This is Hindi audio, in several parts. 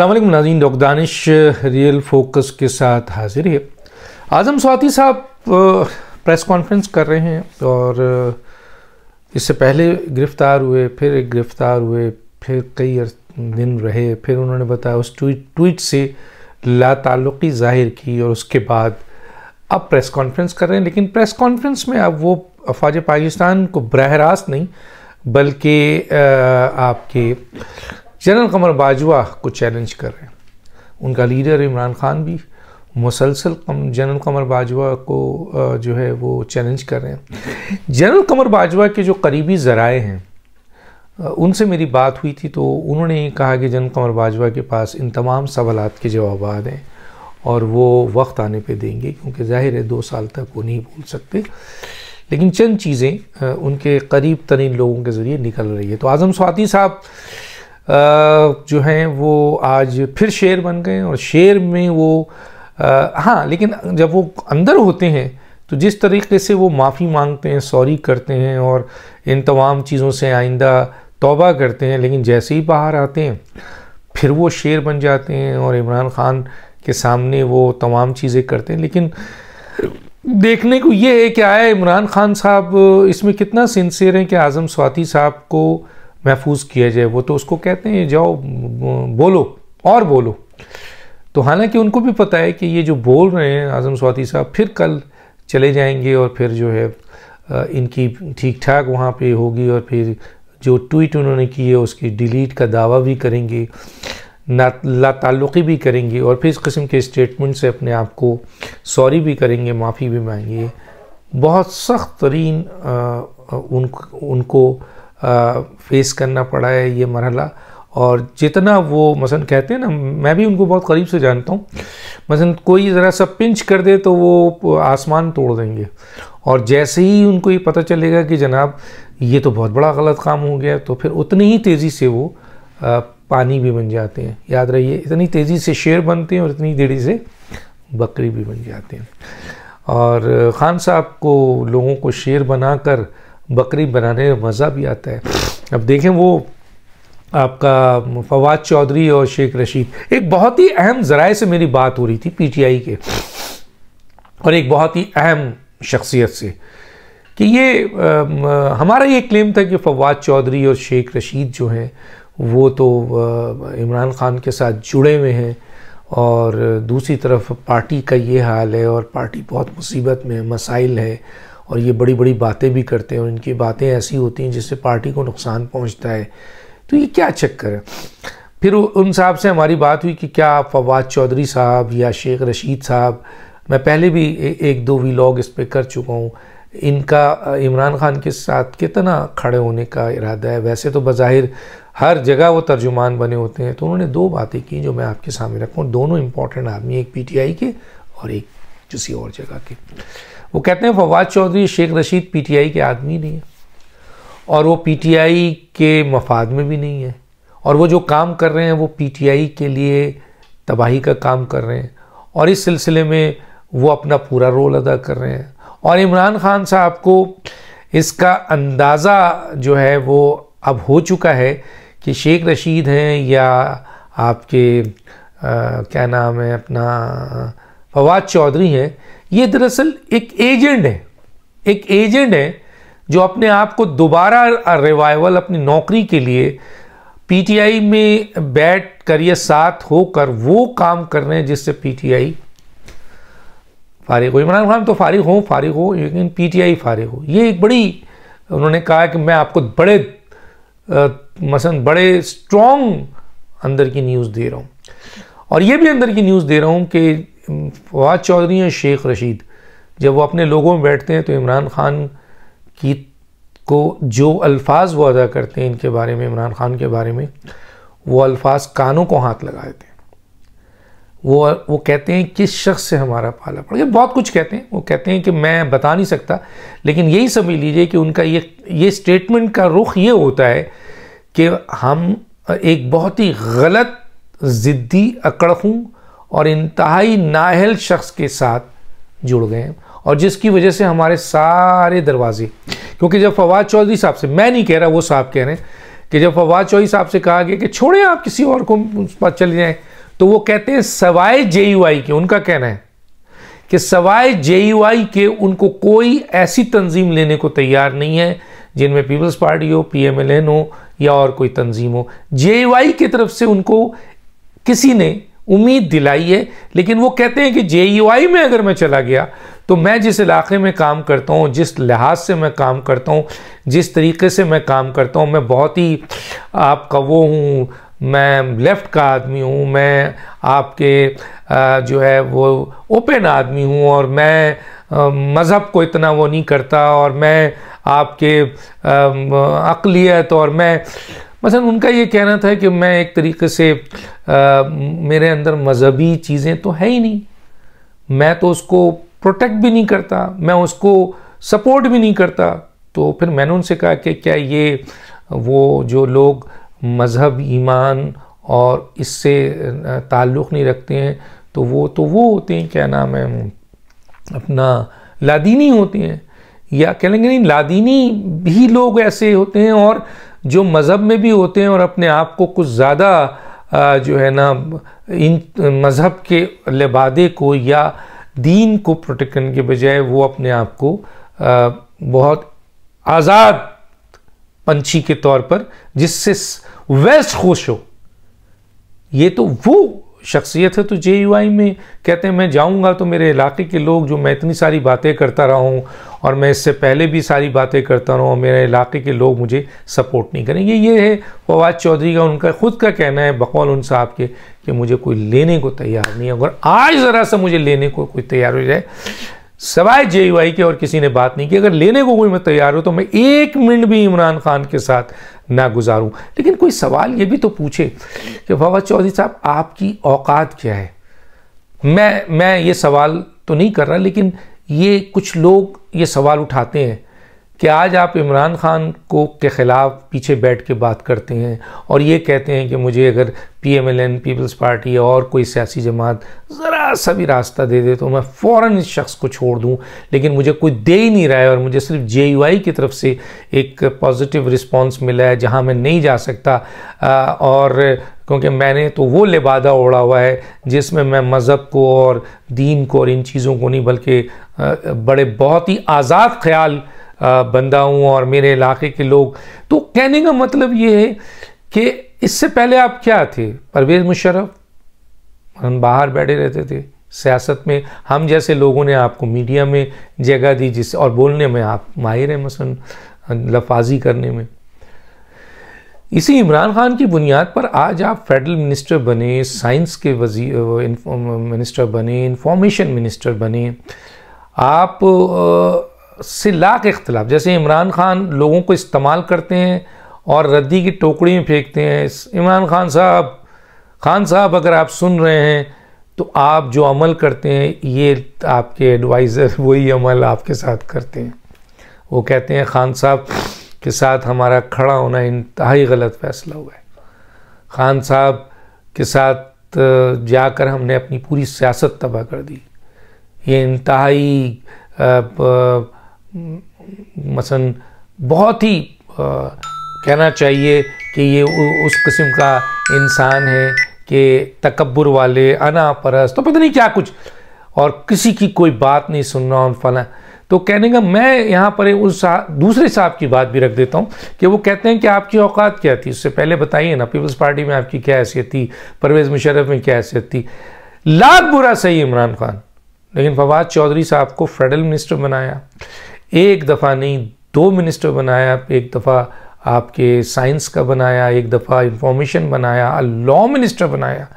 अल्लाम नाजीन डॉक्टर दानिश रियल फोकस के साथ हाजिर है आज़म स्वाति साहब प्रेस कॉन्फ्रेंस कर रहे हैं और इससे पहले गिरफ़्तार हुए फिर गिरफ़्तार हुए फिर कई दिन रहे फिर उन्होंने बताया उस ट्वीट ट्वीट से लाताल्लुकी जाहिर की और उसके बाद अब प्रेस कॉन्फ्रेंस कर रहे हैं लेकिन प्रेस कॉन्फ्रेंस में अब वो अफवाज पाकिस्तान को बरह रास्त नहीं बल्कि आपके जनरल कमर बाजवा को चैलेंज कर रहे हैं उनका लीडर इमरान खान भी मुसलसल जनरल कमर बाजवा को जो है वो चैलेंज कर रहे हैं जनरल कमर बाजवा के जो करीबी ज़राए हैं उनसे मेरी बात हुई थी तो उन्होंने कहा कि जनरल कमर बाजवा के पास इन तमाम सवाल के जवाब हैं और वो वक्त आने पे देंगे क्योंकि जाहिर है दो साल तक वो नहीं भूल सकते लेकिन चंद चीज़ें उनके करीब तरीन लोगों के ज़रिए निकल रही है तो आज़म स्वाति साहब जो हैं वो आज फिर शेर बन गए और शेर में वो हाँ लेकिन जब वो अंदर होते हैं तो जिस तरीके से वो माफ़ी मांगते हैं सॉरी करते हैं और इन तमाम चीज़ों से आइंदा तौबा करते हैं लेकिन जैसे ही बाहर आते हैं फिर वो शेर बन जाते हैं और इमरान ख़ान के सामने वो तमाम चीज़ें करते हैं लेकिन देखने को ये है कि आया इमरान खान साहब इसमें कितना सिंसियर है कि आज़म स्वाति साहब को महफूज किया जाए वो तो उसको कहते हैं जाओ बोलो और बोलो तो हालांकि उनको भी पता है कि ये जो बोल रहे हैं आज़म स्वाति साहब फिर कल चले जाएंगे और फिर जो है इनकी ठीक ठाक वहाँ पे होगी और फिर जो ट्वीट उन्होंने की है उसकी डिलीट का दावा भी करेंगे लाताल्लुकी भी करेंगे और फिर इस किस्म के स्टेटमेंट से अपने आप को सॉरी भी करेंगे माफ़ी भी मांगेंगे बहुत सख्त तरीन उन उनको फेस करना पड़ा है ये मरहला और जितना वो मसन कहते हैं ना मैं भी उनको बहुत करीब से जानता हूँ मसन कोई ज़रा सा पिंच कर दे तो वो आसमान तोड़ देंगे और जैसे ही उनको ये पता चलेगा कि जनाब ये तो बहुत बड़ा गलत काम हो गया तो फिर उतनी ही तेज़ी से वो पानी भी बन जाते हैं याद रहिए इतनी तेज़ी से शेर बनते हैं और इतनी देरी से बकरी भी बन जाते हैं और ख़ान साहब को लोगों को शेर बनाकर बकरी बनाने में मज़ा भी आता है अब देखें वो आपका फवाद चौधरी और शेख रशीद एक बहुत ही अहम ज़राए से मेरी बात हो रही थी पीटीआई के और एक बहुत ही अहम शख्सियत से कि ये आ, हमारा ये क्लेम था कि फवाद चौधरी और शेख रशीद जो हैं वो तो इमरान ख़ान के साथ जुड़े हुए हैं और दूसरी तरफ पार्टी का ये हाल है और पार्टी बहुत मुसीबत में मसाइल है और ये बड़ी बड़ी बातें भी करते हैं और इनकी बातें ऐसी होती हैं जिससे पार्टी को नुकसान पहुंचता है तो ये क्या चक्कर है फिर उन साहब से हमारी बात हुई कि क्या फवाद चौधरी साहब या शेख रशीद साहब मैं पहले भी ए, एक दो लॉग इस पर कर चुका हूँ इनका इमरान खान के साथ कितना खड़े होने का इरादा है वैसे तो बज़ाहिर हर जगह वो तर्जुमान बने होते हैं तो उन्होंने दो बातें की जो मैं आपके सामने रखूँ दोनों इम्पोर्टेंट आदमी एक पीटीआई के और एक किसी और जगह के वो कहते हैं फवाद चौधरी शेख रशीद पीटीआई के आदमी नहीं है और वो पीटीआई के मफाद में भी नहीं है और वो जो काम कर रहे हैं वो पीटीआई के लिए तबाही का काम कर रहे हैं और इस सिलसिले में वो अपना पूरा रोल अदा कर रहे हैं और इमरान खान साहब को इसका अंदाज़ा जो है वो अब हो चुका है कि शेख रशीद हैं या आपके आ, क्या नाम है अपना फवाद चौधरी हैं ये दरअसल एक एजेंट है एक एजेंट है जो अपने आप को दोबारा रिवाइवल अपनी नौकरी के लिए पीटीआई में बैठ कर या साथ होकर वो काम कर रहे हैं जिससे पीटीआई फारिग हो इमरान खान तो फारिग हो फारिग हो लेकिन पीटीआई फारिग हो ये एक बड़ी उन्होंने कहा कि मैं आपको बड़े मसन बड़े स्ट्रॉन्ग अंदर की न्यूज़ दे रहा हूँ और ये भी अंदर की न्यूज़ दे रहा हूँ कि फवाद चौधरी हैं शेख रशीद जब वो अपने लोगों में बैठते हैं तो इमरान खान की को जो अल्फाज वो अदा करते हैं इनके बारे में इमरान खान के बारे में वो अल्फाज कानों को हाथ लगा देते हैं वो वो कहते हैं किस शख्स से हमारा पाला पड़ गया बहुत कुछ कहते हैं वो कहते हैं कि मैं बता नहीं सकता लेकिन यही समझ लीजिए कि उनका ये ये स्टेटमेंट का रुख ये होता है कि हम एक बहुत ही गलत ज़िद्दी हूँ और इंतहाई नाहल शख्स के साथ जुड़ गए और जिसकी वजह से हमारे सारे दरवाजे क्योंकि जब फवाद चौधरी साहब से मैं नहीं कह रहा वो साहब कह रहे हैं कि जब फवाद चौधरी साहब से कहा गया कि छोड़ें आप किसी और को उस पर चले जाएं तो वो कहते हैं सवाए जे के उनका कहना है कि सवाए जे के उनको कोई ऐसी तंजीम लेने को तैयार नहीं है जिनमें पीपल्स पार्टी हो पी हो या और कोई तंजीम हो जे की तरफ से उनको किसी ने उम्मीद दिलाई है लेकिन वो कहते हैं कि जे में अगर मैं चला गया तो मैं जिस इलाके में काम करता हूँ जिस लिहाज से मैं काम करता हूँ जिस तरीके से मैं काम करता हूँ मैं बहुत ही आपका वो हूँ मैं लेफ़्ट का आदमी हूँ मैं आपके जो है वो ओपन आदमी हूँ और मैं मज़हब को इतना वो नहीं करता और मैं आपके अकलीत और मैं मसलन उनका ये कहना था कि मैं एक तरीके से आ, मेरे अंदर मज़हबी चीज़ें तो है ही नहीं मैं तो उसको प्रोटेक्ट भी नहीं करता मैं उसको सपोर्ट भी नहीं करता तो फिर मैंने उनसे कहा कि क्या ये वो जो लोग मज़हब ईमान और इससे ताल्लुक़ नहीं रखते हैं तो वो तो वो होते हैं क्या नाम है अपना लादीनी होते हैं या कह लेंगे नहीं लादीनी भी लोग ऐसे होते हैं और जो मज़हब में भी होते हैं और अपने आप को कुछ ज़्यादा जो है ना इन मज़हब के लिबादे को या दीन को प्रोटेक्ट करने के बजाय वो अपने आप को बहुत आज़ाद पंछी के तौर पर जिससे वेस्ट खुश हो ये तो वो शख्सियत है तो जे यू आई में कहते हैं मैं जाऊंगा तो मेरे इलाके के लोग जो मैं इतनी सारी बातें करता रहा हूँ और मैं इससे पहले भी सारी बातें करता रहा हूँ मेरे इलाके के लोग मुझे सपोर्ट नहीं करेंगे ये है फवाद चौधरी का उनका खुद का कहना है बकौल उन साहब के कि मुझे कोई लेने को तैयार नहीं है अगर आज ज़रा सा मुझे लेने को कोई तैयार हो जाए सवाए जे यू आई के और किसी ने बात नहीं की अगर लेने को कोई मैं तैयार हूँ तो मैं एक मिनट भी इमरान खान के साथ ना गुजारूं लेकिन कोई सवाल ये भी तो पूछे कि बाबा चौधरी साहब आपकी औकात क्या है मैं मैं ये सवाल तो नहीं कर रहा लेकिन ये कुछ लोग ये सवाल उठाते हैं कि आज आप इमरान खान को के ख़िलाफ़ पीछे बैठ के बात करते हैं और ये कहते हैं कि मुझे अगर P M L N peoples party और कोई सियासी जमात ज़रा सा भी रास्ता दे दे तो मैं फ़ौर इस शख्स को छोड़ दूँ लेकिन मुझे कोई दे ही नहीं रहा है और मुझे सिर्फ जे यू आई की तरफ से एक पॉजिटिव रिस्पॉन्स मिला है जहाँ मैं नहीं जा सकता और क्योंकि मैंने तो वो लिबादा ओढ़ा हुआ है जिसमें मैं मज़हब को और दीन को और इन चीज़ों को नहीं बल्कि बड़े बहुत ही आज़ाद ख्याल बंदा हूँ और मेरे इलाके के लोग तो कहने का मतलब ये है कि इससे पहले आप क्या थे परवेज़ मुशरफ हम बाहर बैठे रहते थे सियासत में हम जैसे लोगों ने आपको मीडिया में जगह दी जिस और बोलने में आप माहिर हैं मसन लफाजी करने में इसी इमरान खान की बुनियाद पर आज आप फेडरल मिनिस्टर बने साइंस के वजी मिनिस्टर बने इंफॉर्मेशन मिनिस्टर बने आप से लाख इख्तलाफ जैसे इमरान ख़ान लोगों को इस्तेमाल करते हैं और रद्दी की टोकरी में फेंकते हैं इमरान ख़ान साहब खान साहब अगर आप सुन रहे हैं तो आप जो अमल करते हैं ये आपके एडवाइज़र वही अमल आपके साथ करते हैं वो कहते हैं खान साहब के साथ हमारा खड़ा होना इंतहाई गलत फैसला हुआ है खान साहब के साथ जाकर हमने अपनी पूरी सियासत तबाह कर दी ये इंतहाई मसन बहुत ही आ, कहना चाहिए कि ये उस किस्म का इंसान है कि तकबर वाले अना परस तो पता नहीं क्या कुछ और किसी की कोई बात नहीं सुन रहा फला तो कहने का मैं यहाँ पर उस सा, दूसरे साहब की बात भी रख देता हूँ कि वो कहते हैं कि आपकी औकात क्या थी उससे पहले बताइए ना पीपल्स पार्टी में आपकी क्या हैसियत थी परवेज़ मुशरफ में क्या हैसियत थी लाख बुरा सही इमरान खान लेकिन फवाद चौधरी साहब को फेडरल मिनिस्टर बनाया एक दफ़ा नहीं दो मिनिस्टर बनाया एक दफ़ा आपके साइंस का बनाया एक दफ़ा इंफॉर्मेशन बनाया लॉ मिनिस्टर बनाया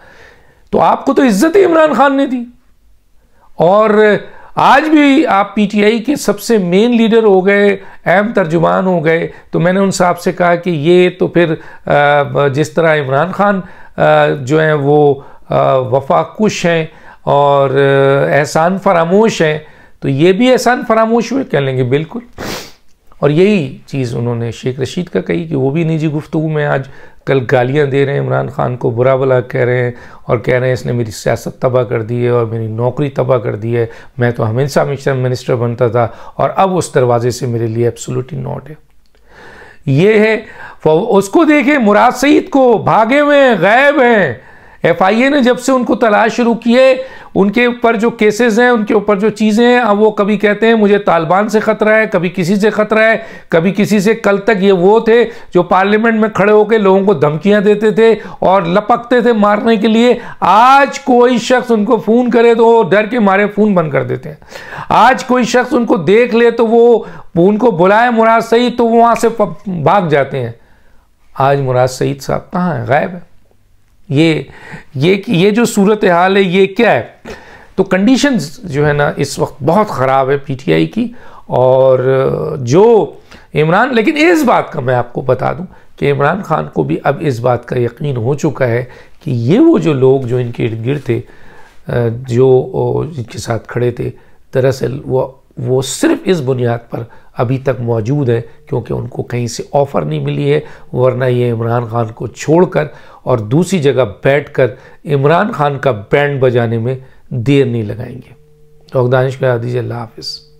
तो आपको तो इज्जत ही इमरान खान ने दी और आज भी आप पीटीआई के सबसे मेन लीडर हो गए अहम तर्जुमान हो गए तो मैंने उन साहब से कहा कि ये तो फिर जिस तरह इमरान खान जो हैं वो वफाकुश हैं और एहसान फरामोश हैं तो ये भी एहसान फरामोश हुए कह लेंगे बिल्कुल और यही चीज़ उन्होंने शेख रशीद का कही कि वो भी निजी गुफ्तु में आज कल गालियां दे रहे हैं इमरान खान को बुरा भला कह रहे हैं और कह रहे हैं इसने मेरी सियासत तबाह कर दी है और मेरी नौकरी तबाह कर दी है मैं तो हमेशा हमेशा मिनिस्टर बनता था और अब उस दरवाजे से मेरे लिए एब्सोल्युटली नॉट है ये है उसको देखें मुराद सईद को भागे हुए हैं गायब हैं एफआईए ने जब से उनको तलाश शुरू की है उनके ऊपर जो केसेस हैं उनके ऊपर जो चीज़ें हैं अब वो कभी कहते हैं मुझे तालिबान से ख़तरा है कभी किसी से ख़तरा है कभी किसी से कल तक ये वो थे जो पार्लियामेंट में खड़े होकर लोगों को धमकियां देते थे और लपकते थे मारने के लिए आज कोई शख्स उनको फ़ोन करे तो डर के मारे फ़ोन बंद कर देते हैं आज कोई शख्स उनको देख ले तो वो उनको बुलाए मुराद सईद तो वो वहाँ से भाग जाते हैं आज मुराद सईद साहब कहाँ हैं गायब है ये ये ये जो सूरत हाल है ये क्या है तो कंडीशंस जो है ना इस वक्त बहुत ख़राब है पीटीआई की और जो इमरान लेकिन इस बात का मैं आपको बता दूं कि इमरान खान को भी अब इस बात का यकीन हो चुका है कि ये वो जो लोग जो इनके इर्द गिर्द थे जो इनके साथ खड़े थे दरअसल वो वो सिर्फ इस बुनियाद पर अभी तक मौजूद है क्योंकि उनको कहीं से ऑफ़र नहीं मिली है वरना ये इमरान खान को छोड़कर और दूसरी जगह बैठकर इमरान खान का बैंड बजाने में देर नहीं लगाएंगे तो दानिश को दीजिए अल्लाह हाफिज़